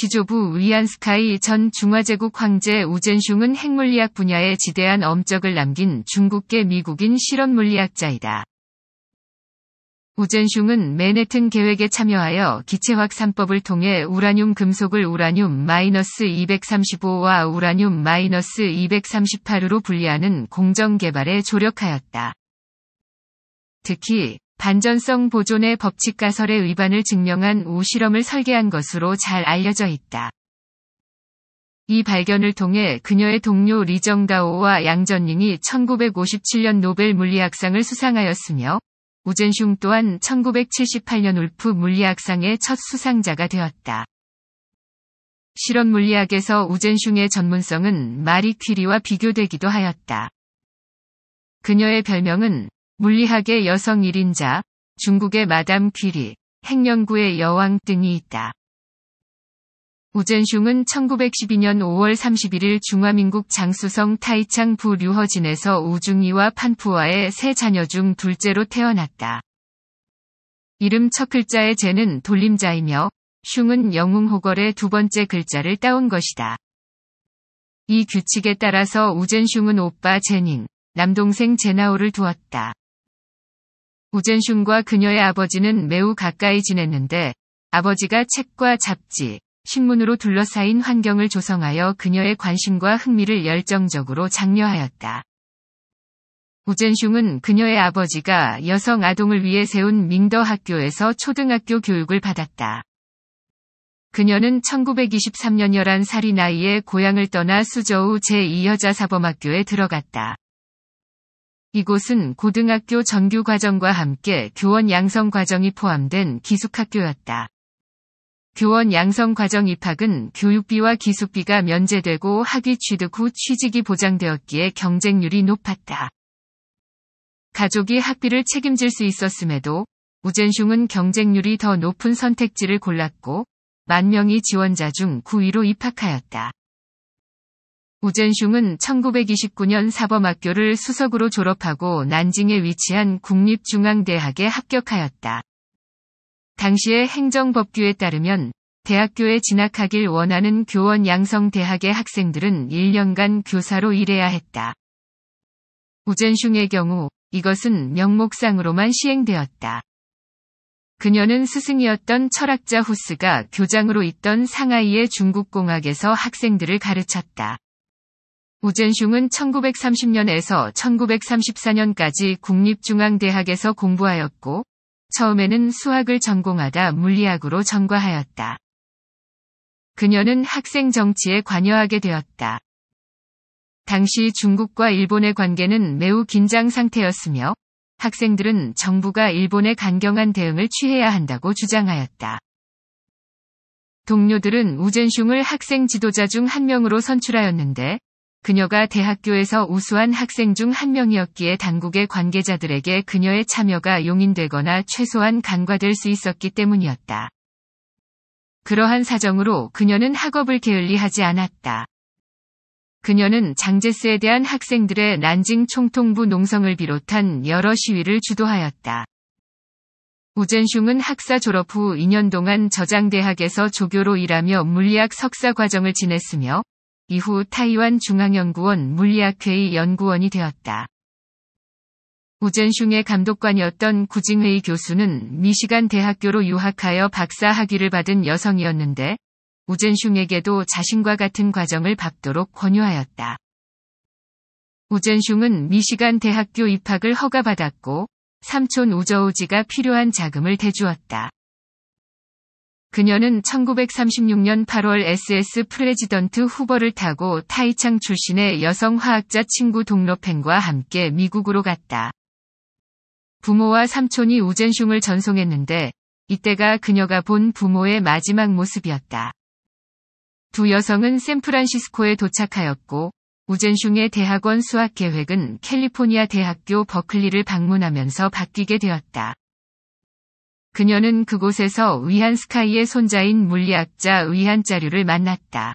시조부 위안스카이 전 중화제국 황제 우젠슝은 핵물리학 분야에 지대한 엄적을 남긴 중국계 미국인 실험물리학자이다. 우젠슝은 맨해튼 계획에 참여하여 기체확산법을 통해 우라늄 금속을 우라늄 마이너스 235와 우라늄 마이너스 238으로 분리하는 공정 개발에 조력하였다. 특히 반전성 보존의 법칙 가설의 위반을 증명한 우 실험을 설계한 것으로 잘 알려져 있다. 이 발견을 통해 그녀의 동료 리정다오와 양전닝이 1957년 노벨 물리학상을 수상하였으며 우젠슝 또한 1978년 울프 물리학상의 첫 수상자가 되었다. 실험 물리학에서 우젠슝의 전문성은 마리 퀴리와 비교되기도 하였다. 그녀의 별명은 물리학의 여성 1인자, 중국의 마담 퀴리, 핵연구의 여왕 등이 있다. 우젠슝은 1912년 5월 31일 중화민국 장수성 타이창 부류허진에서 우중이와 판푸와의 세 자녀 중 둘째로 태어났다. 이름 첫 글자의 제는 돌림자이며 슝은 영웅호걸의 두 번째 글자를 따온 것이다. 이 규칙에 따라서 우젠슝은 오빠 제닝, 남동생 제나오를 두었다. 우젠슌과 그녀의 아버지는 매우 가까이 지냈는데 아버지가 책과 잡지, 신문으로 둘러싸인 환경을 조성하여 그녀의 관심과 흥미를 열정적으로 장려하였다. 우젠슌은 그녀의 아버지가 여성 아동을 위해 세운 밍더 학교에서 초등학교 교육을 받았다. 그녀는 1923년 11살이 나이에 고향을 떠나 수저우 제2여자사범학교에 들어갔다. 이곳은 고등학교 정규 과정과 함께 교원 양성 과정이 포함된 기숙학교였다. 교원 양성 과정 입학은 교육비와 기숙비가 면제되고 학위 취득 후 취직이 보장되었기에 경쟁률이 높았다. 가족이 학비를 책임질 수 있었음에도 우젠슝은 경쟁률이 더 높은 선택지를 골랐고 만명이 지원자 중 9위로 입학하였다. 우젠슝은 1929년 사범학교를 수석으로 졸업하고 난징에 위치한 국립중앙대학에 합격하였다. 당시의 행정법규에 따르면 대학교에 진학하길 원하는 교원 양성대학의 학생들은 1년간 교사로 일해야 했다. 우젠슝의 경우 이것은 명목상으로만 시행되었다. 그녀는 스승이었던 철학자 후스가 교장으로 있던 상하이의 중국공학에서 학생들을 가르쳤다. 우젠슝은 1930년에서 1934년까지 국립중앙대학에서 공부하였고, 처음에는 수학을 전공하다 물리학으로 전과하였다. 그녀는 학생 정치에 관여하게 되었다. 당시 중국과 일본의 관계는 매우 긴장 상태였으며 학생들은 정부가 일본에 강경한 대응을 취해야 한다고 주장하였다. 동료들은 우젠슝을 학생 지도자 중 한 명으로 선출하였는데 그녀가 대학교에서 우수한 학생 중 한 명이었기에 당국의 관계자들에게 그녀의 참여가 용인되거나 최소한 간과될 수 있었기 때문이었다. 그러한 사정으로 그녀는 학업을 게을리하지 않았다. 그녀는 장제스에 대한 학생들의 난징 총통부 농성을 비롯한 여러 시위를 주도하였다. 우젠슝은 학사 졸업 후 2년 동안 저장대학에서 조교로 일하며 물리학 석사 과정을 지냈으며 이후 타이완 중앙연구원 물리학회의 연구원이 되었다. 우젠슝의 감독관이었던 구징웨이 교수는 미시간 대학교로 유학하여 박사 학위를 받은 여성이었는데 우젠슝에게도 자신과 같은 과정을 밟도록 권유하였다. 우젠슝은 미시간 대학교 입학을 허가받았고 삼촌 우저우지가 필요한 자금을 대주었다. 그녀는 1936년 8월 SS 프레지던트 후보를 타고 타이창 출신의 여성 화학자 친구 동로펜과 함께 미국으로 갔다. 부모와 삼촌이 우젠슝을 전송했는데 이때가 그녀가 본 부모의 마지막 모습이었다. 두 여성은 샌프란시스코에 도착하였고 우젠슝의 대학원 수학 계획은 캘리포니아 대학교 버클리를 방문하면서 바뀌게 되었다. 그녀는 그곳에서 위안스카이의 손자인 물리학자 위안자류를 만났다.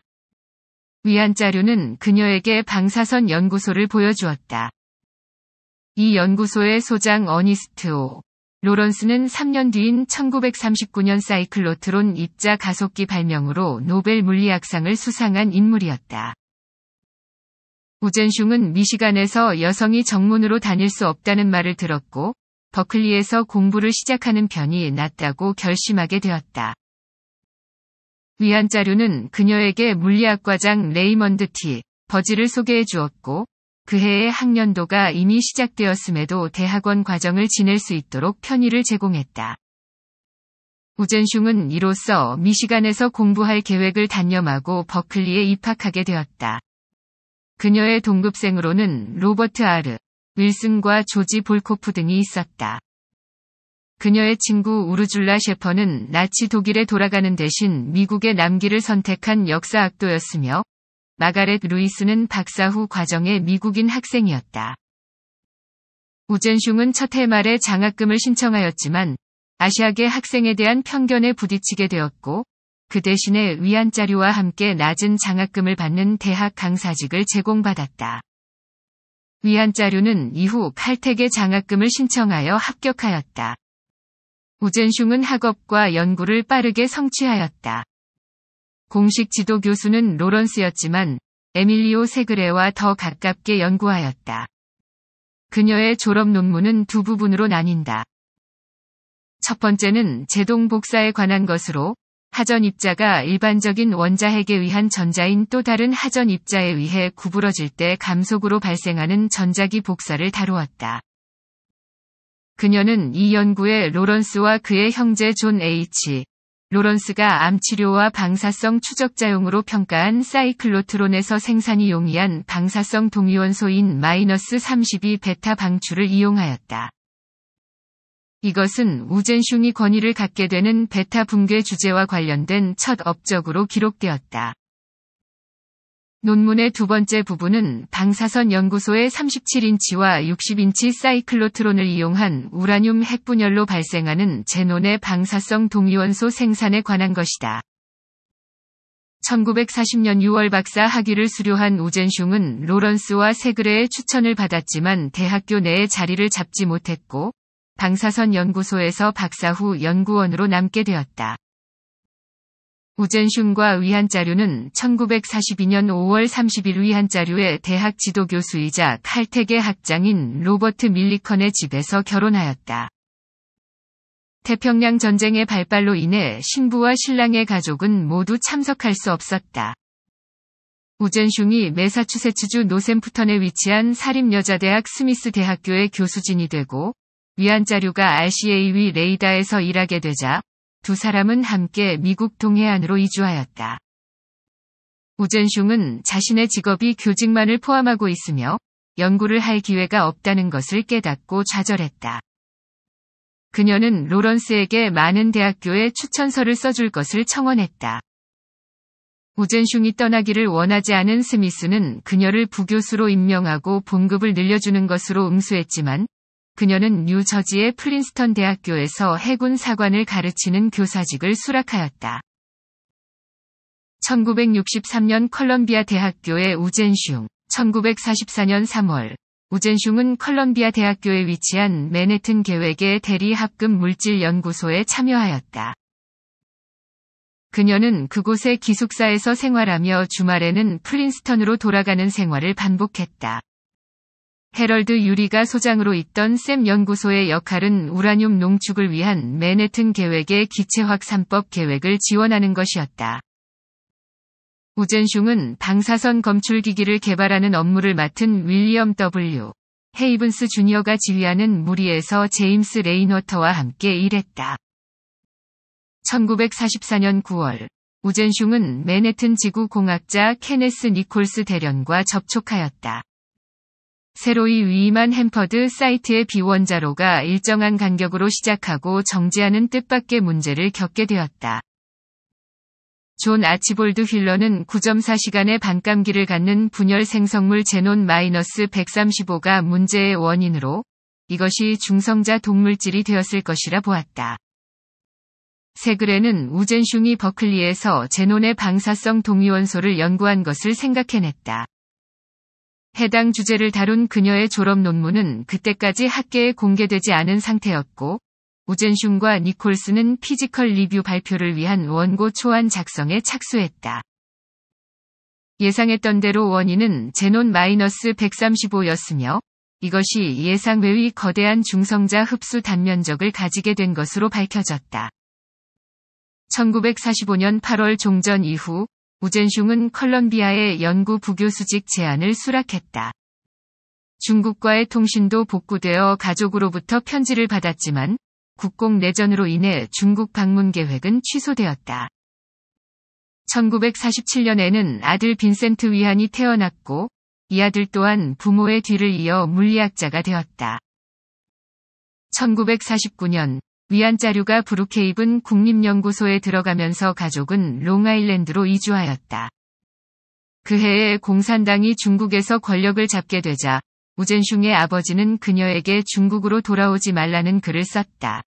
위안자류는 그녀에게 방사선 연구소를 보여주었다. 이 연구소의 소장 어니스트오. 로런스는 3년 뒤인 1939년 사이클로트론 입자 가속기 발명으로 노벨 물리학상을 수상한 인물이었다. 우젠슝은 미시간에서 여성이 정문으로 다닐 수 없다는 말을 들었고 버클리에서 공부를 시작하는 편이 낫다고 결심하게 되었다. 위안 자료는 그녀에게 물리학과장 레이먼드 티 버지를 소개해 주었고 그 해의 학년도가 이미 시작되었음에도 대학원 과정을 지낼 수 있도록 편의를 제공했다. 우젠슝은 이로써 미시간에서 공부할 계획을 단념하고 버클리에 입학하게 되었다. 그녀의 동급생으로는 로버트 아르, 윌슨과 조지 볼코프 등이 있었다. 그녀의 친구 우르줄라 셰퍼는 나치 독일에 돌아가는 대신 미국의 남기를 선택한 역사학도였으며 마가렛 루이스는 박사 후 과정의 미국인 학생이었다. 우젠슝은 첫해 말에 장학금을 신청하였지만 아시아계 학생에 대한 편견에 부딪히게 되었고 그 대신에 위안자료와 함께 낮은 장학금을 받는 대학 강사직을 제공받았다. 위안자류는 이후 칼텍의 장학금을 신청하여 합격하였다. 우젠슝은 학업과 연구를 빠르게 성취하였다. 공식 지도 교수는 로런스였지만 에밀리오 세그레와 더 가깝게 연구하였다. 그녀의 졸업 논문은 두 부분으로 나뉜다. 첫 번째는 제동 복사에 관한 것으로 하전 입자가 일반적인 원자핵에 의한 전자인 또 다른 하전 입자에 의해 구부러질 때 감속으로 발생하는 전자기 복사를 다루었다. 그녀는 이 연구에 로런스와 그의 형제 존 H. 로런스가 암치료와 방사성 추적자용으로 평가한 사이클로트론에서 생산이 용이한 방사성 동위원소인 마이너스 32 베타 방출을 이용하였다. 이것은 우젠슌이 권위를 갖게 되는 베타 붕괴 주제와 관련된 첫 업적으로 기록되었다. 논문의 두 번째 부분은 방사선 연구소의 37인치와 60인치 사이클로트론을 이용한 우라늄 핵분열로 발생하는 제논의 방사성 동위원소 생산에 관한 것이다. 1940년 6월 박사 학위를 수료한 우젠슝은 로런스와 세그레의 추천을 받았지만 대학교 내에 자리를 잡지 못했고 방사선 연구소에서 박사 후 연구원으로 남게 되었다. 우젠슌과 위한자류는 1942년 5월 30일 위한자류의 대학 지도 교수이자 칼텍의 학장인 로버트 밀리컨의 집에서 결혼하였다. 태평양 전쟁의 발발로 인해 신부와 신랑의 가족은 모두 참석할 수 없었다. 우젠슌이 메사추세츠주 노샘프턴에 위치한 사립여자대학 스미스 대학교의 교수진이 되고 위안자류가 r c a 위 레이다에서 일하게 되자 두 사람은 함께 미국 동해안으로 이주하였다. 우젠숑은 자신의 직업이 교직만을 포함하고 있으며 연구를 할 기회가 없다는 것을 깨닫고 좌절했다. 그녀는 로런스에게 많은 대학교에 추천서를 써줄 것을 청원했다. 우젠숑이 떠나기를 원하지 않은 스미스는 그녀를 부교수로 임명하고 봉급을 늘려주는 것으로 응수했지만 그녀는 뉴저지의 프린스턴 대학교에서 해군 사관을 가르치는 교사직을 수락하였다. 1963년 컬럼비아 대학교의 우젠슝, 1944년 3월, 우젠슝은 컬럼비아 대학교에 위치한 맨해튼 계획의 대리 합금 물질 연구소에 참여하였다. 그녀는 그곳의 기숙사에서 생활하며 주말에는 프린스턴으로 돌아가는 생활을 반복했다. 헤럴드 유리가 소장으로 있던 샘 연구소의 역할은 우라늄 농축을 위한 맨해튼 계획의 기체확산법 계획을 지원하는 것이었다. 우젠슝은 방사선 검출기기를 개발하는 업무를 맡은 윌리엄 W. 헤이븐스 주니어가 지휘하는 무리에서 제임스 레인워터와 함께 일했다. 1944년 9월, 우젠슝은 맨해튼 지구 공학자 케네스 니콜스 대련과 접촉하였다. 새로이 위임한 햄퍼드 사이트의 비원자로가 일정한 간격으로 시작하고 정지하는 뜻밖의 문제를 겪게 되었다. 존 아치볼드 휠러는 9.4시간의 반감기를 갖는 분열 생성물 제논 마이너스 135가 문제의 원인으로 이것이 중성자 동물질이 되었을 것이라 보았다. 세그레는 우젠슝이 버클리에서 제논의 방사성 동위원소를 연구한 것을 생각해냈다. 해당 주제를 다룬 그녀의 졸업 논문은 그때까지 학계에 공개되지 않은 상태였고, 우젠슌과 니콜스는 피지컬 리뷰 발표를 위한 원고 초안 작성에 착수했다. 예상했던 대로 원인은 제논 마이너스 135였으며, 이것이 예상 외의 거대한 중성자 흡수 단면적을 가지게 된 것으로 밝혀졌다. 1945년 8월 종전 이후 우젠숑은 컬럼비아의 연구 부교수직 제안을 수락했다. 중국과의 통신도 복구되어 가족으로부터 편지를 받았지만 국공 내전으로 인해 중국 방문 계획은 취소되었다. 1947년에는 아들 빈센트 위안이 태어났고 이 아들 또한 부모의 뒤를 이어 물리학자가 되었다. 1949년 위안자류가 브루케이븐 국립연구소에 들어가면서 가족은 롱아일랜드로 이주하였다. 그해에 공산당이 중국에서 권력을 잡게 되자 우젠슝의 아버지는 그녀에게 중국으로 돌아오지 말라는 글을 썼다.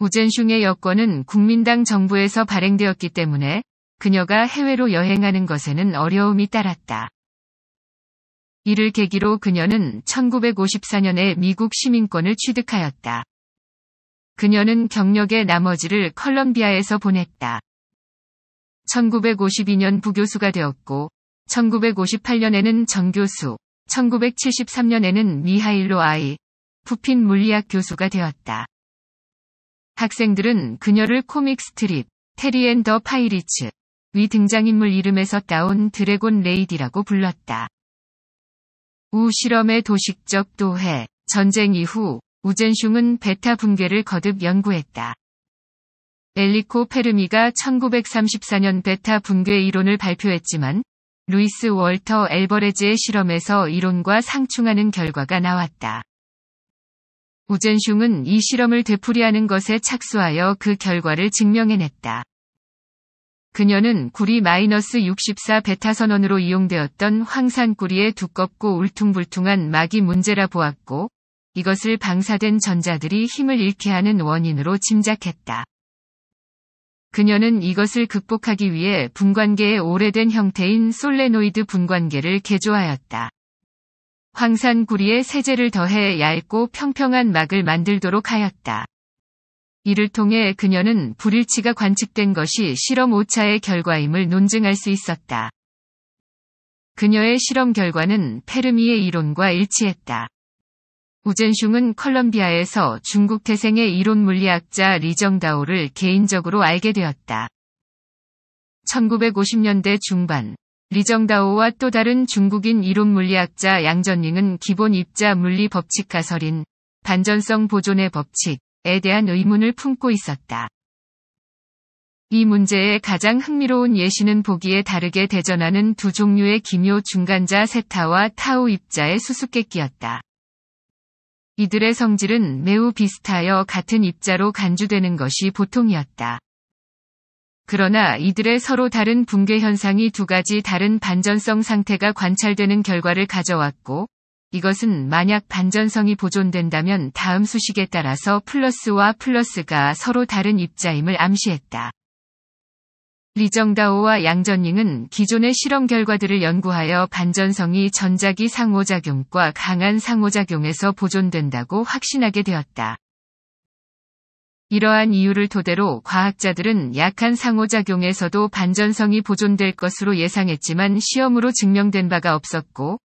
우젠슝의 여권은 국민당 정부에서 발행되었기 때문에 그녀가 해외로 여행하는 것에는 어려움이 따랐다. 이를 계기로 그녀는 1954년에 미국 시민권을 취득하였다. 그녀는 경력의 나머지를 컬럼비아에서 보냈다. 1952년 부교수가 되었고, 1958년에는 정교수, 1973년에는 미하일로 아이, 부핀 물리학 교수가 되었다. 학생들은 그녀를 코믹 스트립, 테리 앤더 파이리츠, 위 등장인물 이름에서 따온 드래곤 레이디라고 불렀다. 우 실험의 도식적 도해, 전쟁 이후 우젠슝은 베타 붕괴를 거듭 연구했다. 엘리코 페르미가 1934년 베타 붕괴 이론을 발표했지만 루이스 월터 엘버레즈의 실험에서 이론과 상충하는 결과가 나왔다. 우젠슝은 이 실험을 되풀이하는 것에 착수하여 그 결과를 증명해냈다. 그녀는 구리 마이너스 64 베타 선원으로 이용되었던 황산구리의 두껍고 울퉁불퉁한 막이 문제라 보았고 이것을 방사된 전자들이 힘을 잃게 하는 원인으로 짐작했다. 그녀는 이것을 극복하기 위해 분관계의 오래된 형태인 솔레노이드 분관계를 개조하였다. 황산구리에 세제를 더해 얇고 평평한 막을 만들도록 하였다. 이를 통해 그녀는 불일치가 관측된 것이 실험 오차의 결과임을 논증할 수 있었다. 그녀의 실험 결과는 페르미의 이론과 일치했다. 우젠슝은 컬럼비아에서 중국 태생의 이론 물리학자 리정다오를 개인적으로 알게 되었다. 1950년대 중반, 리정다오와 또 다른 중국인 이론 물리학자 양전닝은 기본 입자 물리 법칙 가설인 반전성 보존의 법칙에 대한 의문을 품고 있었다. 이 문제의 가장 흥미로운 예시는 보기에 다르게 대전하는 두 종류의 기묘 중간자 세타와 타우 입자의 수수께끼였다. 이들의 성질은 매우 비슷하여 같은 입자로 간주되는 것이 보통이었다. 그러나 이들의 서로 다른 붕괴 현상이 두 가지 다른 반전성 상태가 관찰되는 결과를 가져왔고, 이것은 만약 반전성이 보존된다면 다음 수식에 따라서 플러스와 플러스가 서로 다른 입자임을 암시했다. 리정다오와 양전닝은 기존의 실험 결과들을 연구하여 반전성이 전자기 상호작용과 강한 상호작용에서 보존된다고 확신하게 되었다. 이러한 이유를 토대로 과학자들은 약한 상호작용에서도 반전성이 보존될 것으로 예상했지만 시험으로 증명된 바가 없었고,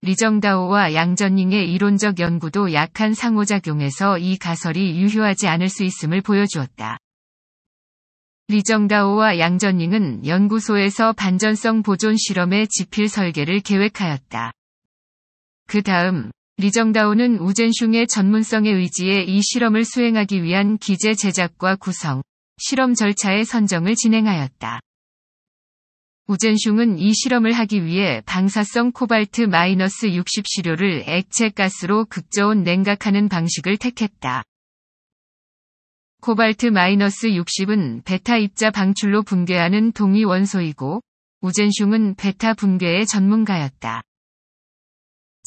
리정다오와 양전닝의 이론적 연구도 약한 상호작용에서 이 가설이 유효하지 않을 수 있음을 보여주었다. 리정다오와 양전닝은 연구소에서 반전성 보존 실험의 지필 설계를 계획하였다. 그 다음 리정다오는 우젠슝의 전문성에 의지해 이 실험을 수행하기 위한 기재 제작과 구성, 실험 절차의 선정을 진행하였다. 우젠슝은 이 실험을 하기 위해 방사성 코발트 마이너스 60 시료를 액체 가스로 극저온 냉각하는 방식을 택했다. 코발트 마이너스 60은 베타 입자 방출로 붕괴하는 동위 원소이고 우젠슝은 베타 붕괴의 전문가였다.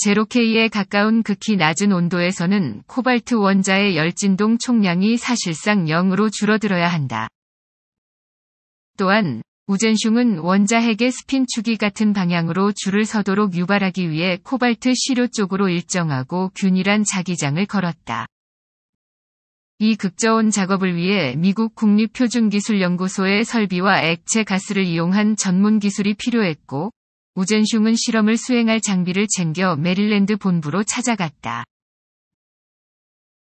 제로K에 가까운 극히 낮은 온도에서는 코발트 원자의 열진동 총량이 사실상 0으로 줄어들어야 한다. 또한 우젠슝은 원자 핵의 스핀 축이 같은 방향으로 줄을 서도록 유발하기 위해 코발트 시료 쪽으로 일정하고 균일한 자기장을 걸었다. 이 극저온 작업을 위해 미국 국립표준기술연구소의 설비와 액체 가스를 이용한 전문 기술이 필요했고 우젠슝은 실험을 수행할 장비를 챙겨 메릴랜드 본부로 찾아갔다.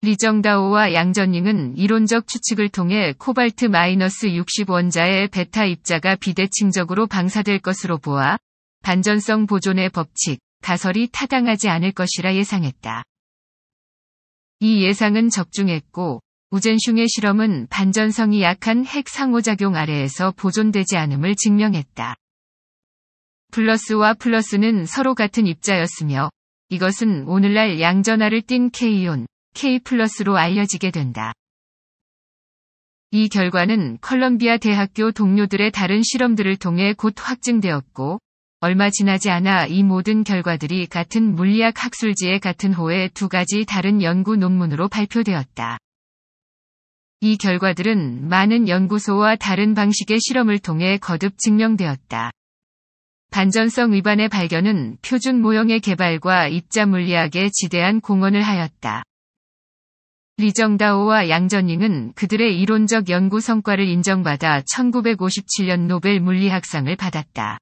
리정다오와 양전잉은 이론적 추측을 통해 코발트 마이너스 60 원자의 베타 입자가 비대칭적으로 방사될 것으로 보아 반전성 보존의 법칙, 가설이 타당하지 않을 것이라 예상했다. 이 예상은 적중했고 우젠슝의 실험은 반전성이 약한 핵 상호작용 아래에서 보존되지 않음을 증명했다. 플러스와 플러스는 서로 같은 입자였으며 이것은 오늘날 양전하를 띤 K온, K+로 플러스 알려지게 된다. 이 결과는 컬럼비아 대학교 동료들의 다른 실험들을 통해 곧 확증되었고 얼마 지나지 않아 이 모든 결과들이 같은 물리학 학술지의 같은 호의 두 가지 다른 연구 논문으로 발표되었다. 이 결과들은 많은 연구소와 다른 방식의 실험을 통해 거듭 증명되었다. 반전성 위반의 발견은 표준 모형의 개발과 입자 물리학에 지대한 공헌을 하였다. 리정다오와 양전닝은 그들의 이론적 연구 성과를 인정받아 1957년 노벨 물리학상을 받았다.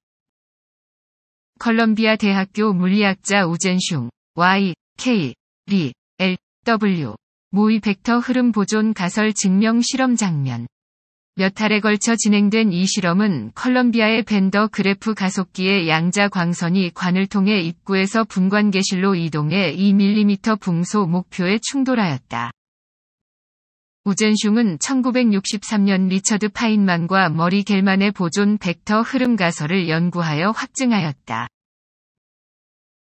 컬럼비아 대학교 물리학자 우젠슝, Y, K, 리, L, W, 모의 벡터 흐름 보존 가설 증명 실험 장면. 몇달에 걸쳐 진행된 이 실험은 컬럼비아의 벤더 그래프 가속기의 양자 광선이 관을 통해 입구에서 분관계실로 이동해 2mm 붕소 목표에 충돌하였다. 우젠슝은 1963년 리처드 파인만과 머리 겔만의 보존 벡터 흐름 가설을 연구하여 확증하였다.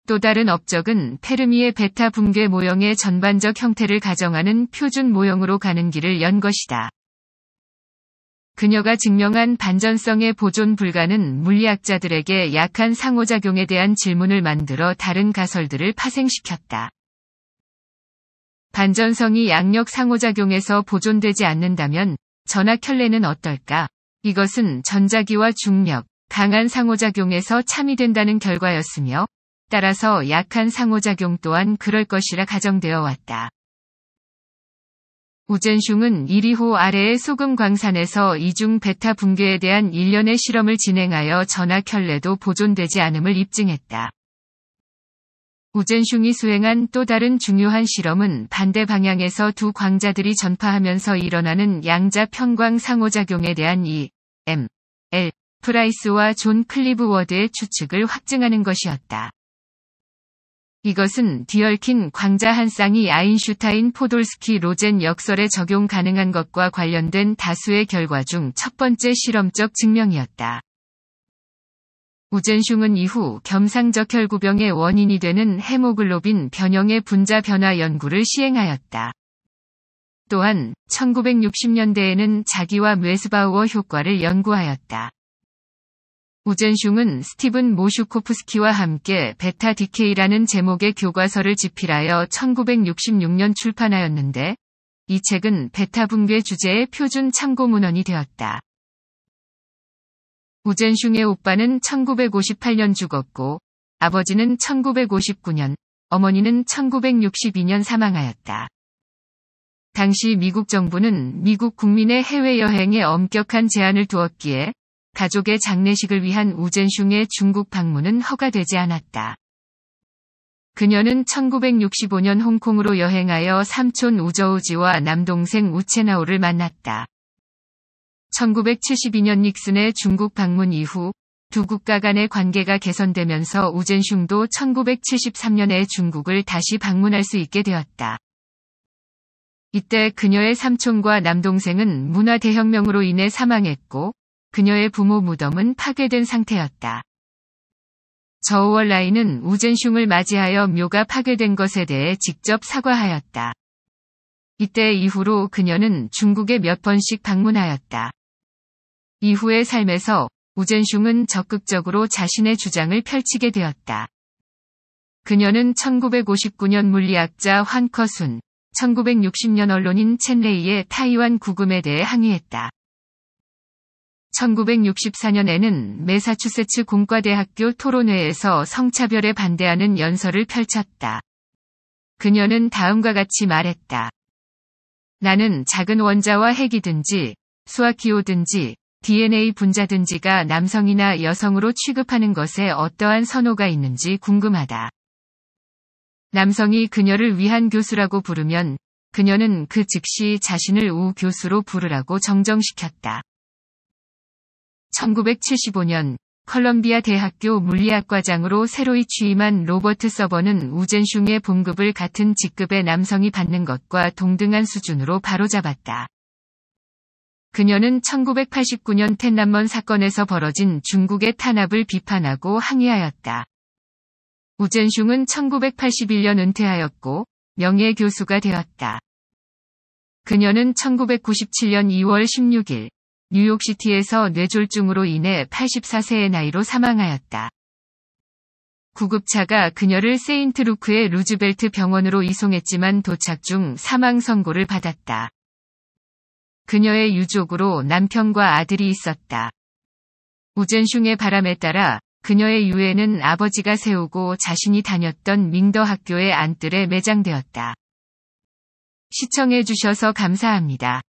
또 다른 업적은 페르미의 베타 붕괴 모형의 전반적 형태를 가정하는 표준 모형으로 가는 길을 연 것이다. 그녀가 증명한 반전성의 보존 불가는 물리학자들에게 약한 상호작용에 대한 질문을 만들어 다른 가설들을 파생시켰다. 반전성이 양력 상호작용에서 보존되지 않는다면 전하켤레는 어떨까? 이것은 전자기와 중력, 강한 상호작용에서 참이 된다는 결과였으며 따라서 약한 상호작용 또한 그럴 것이라 가정되어 왔다. 우젠슝은 1위호 아래의 소금 광산에서 이중 베타 붕괴에 대한 일련의 실험을 진행하여 전하켤레도 보존되지 않음을 입증했다. 우젠슝이 수행한 또 다른 중요한 실험은 반대 방향에서 두 광자들이 전파하면서 일어나는 양자 편광 상호작용에 대한 E, M, L, 프라이스와 존 클리브워드의 추측을 확증하는 것이었다. 이것은 디얼킨 광자 한 쌍이 아인슈타인 포돌스키 로젠 역설에 적용 가능한 것과 관련된 다수의 결과 중 첫 번째 실험적 증명이었다. 우젠슝은 이후 겸상적혈구병의 원인이 되는 헤모글로빈 변형의 분자 변화 연구를 시행하였다. 또한 1960년대에는 자기와 메스바우어 효과를 연구하였다. 우젠슝은 스티븐 모슈코프스키와 함께 베타 디케이라는 제목의 교과서를 집필하여 1966년 출판하였는데 이 책은 베타 붕괴 주제의 표준 참고 문헌이 되었다. 우젠슝의 오빠는 1958년 죽었고 아버지는 1959년, 어머니는 1962년 사망하였다. 당시 미국 정부는 미국 국민의 해외여행에 엄격한 제한을 두었기에 가족의 장례식을 위한 우젠슝의 중국 방문은 허가되지 않았다. 그녀는 1965년 홍콩으로 여행하여 삼촌 우저우지와 남동생 우체나오를 만났다. 1972년 닉슨의 중국 방문 이후 두 국가 간의 관계가 개선되면서 우젠슝도 1973년에 중국을 다시 방문할 수 있게 되었다. 이때 그녀의 삼촌과 남동생은 문화대혁명으로 인해 사망했고 그녀의 부모 무덤은 파괴된 상태였다. 저우월 라인은 우젠슝을 맞이하여 묘가 파괴된 것에 대해 직접 사과하였다. 이때 이후로 그녀는 중국에 몇 번씩 방문하였다. 이후의 삶에서 우젠슝은 적극적으로 자신의 주장을 펼치게 되었다. 그녀는 1959년 물리학자 환커순, 1960년 언론인 첸레이의 타이완 구금에 대해 항의했다. 1964년에는 매사추세츠 공과대학교 토론회에서 성차별에 반대하는 연설을 펼쳤다. 그녀는 다음과 같이 말했다. 나는 작은 원자와 핵이든지 수학기호든지 DNA 분자든지가 남성이나 여성으로 취급하는 것에 어떠한 선호가 있는지 궁금하다. 남성이 그녀를 위한 교수라고 부르면 그녀는 그 즉시 자신을 우 교수로 부르라고 정정시켰다. 1975년 컬럼비아 대학교 물리학과장으로 새로이 취임한 로버트 서버는 우젠슝의 봉급을 같은 직급의 남성이 받는 것과 동등한 수준으로 바로잡았다. 그녀는 1989년 텐란먼 사건에서 벌어진 중국의 탄압을 비판하고 항의하였다. 우젠슝은 1981년 은퇴하였고 명예 교수가 되었다. 그녀는 1997년 2월 16일 뉴욕시티에서 뇌졸중으로 인해 84세의 나이로 사망하였다. 구급차가 그녀를 세인트루크의 루즈벨트 병원으로 이송했지만 도착 중 사망 선고를 받았다. 그녀의 유족으로 남편과 아들이 있었다. 우젠슝의 바람에 따라 그녀의 유해는 아버지가 세우고 자신이 다녔던 밍더 학교의 안뜰에 매장되었다. 시청해주셔서 감사합니다.